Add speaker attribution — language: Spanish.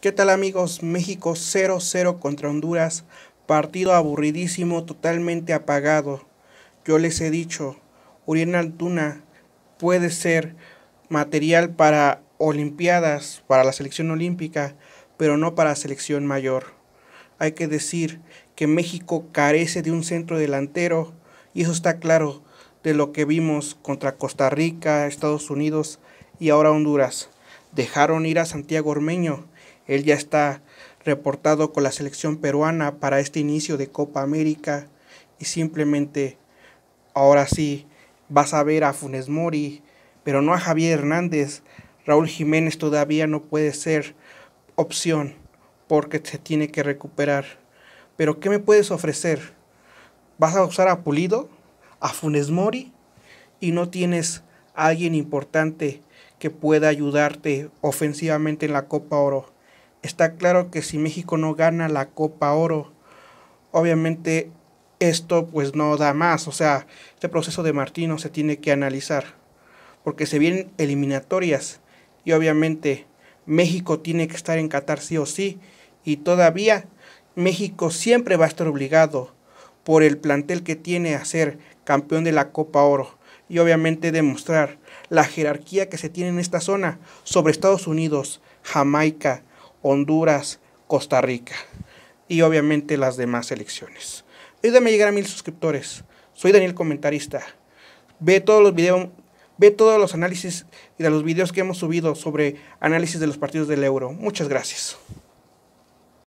Speaker 1: ¿Qué tal amigos? México 0-0 contra Honduras. Partido aburridísimo, totalmente apagado. Yo les he dicho, Uriel Antuna puede ser material para Olimpiadas, para la selección olímpica, pero no para la selección mayor. Hay que decir que México carece de un centro delantero y eso está claro de lo que vimos contra Costa Rica, Estados Unidos y ahora Honduras. Dejaron ir a Santiago Ormeño él ya está reportado con la selección peruana para este inicio de Copa América y simplemente ahora sí vas a ver a Funes Mori, pero no a Javier Hernández. Raúl Jiménez todavía no puede ser opción porque se tiene que recuperar. Pero ¿qué me puedes ofrecer? ¿Vas a usar a Pulido, a Funes Mori y no tienes a alguien importante que pueda ayudarte ofensivamente en la Copa Oro? está claro que si México no gana la Copa Oro, obviamente esto pues no da más. O sea, este proceso de Martino se tiene que analizar. Porque se vienen eliminatorias y obviamente México tiene que estar en Qatar sí o sí. Y todavía México siempre va a estar obligado por el plantel que tiene a ser campeón de la Copa Oro. Y obviamente demostrar la jerarquía que se tiene en esta zona sobre Estados Unidos, Jamaica, Honduras, Costa Rica y obviamente las demás elecciones, Ayúdame a llegar a mil suscriptores. Soy Daniel Comentarista. Ve todos los videos, ve todos los análisis y de los videos que hemos subido sobre análisis de los partidos del euro. Muchas gracias.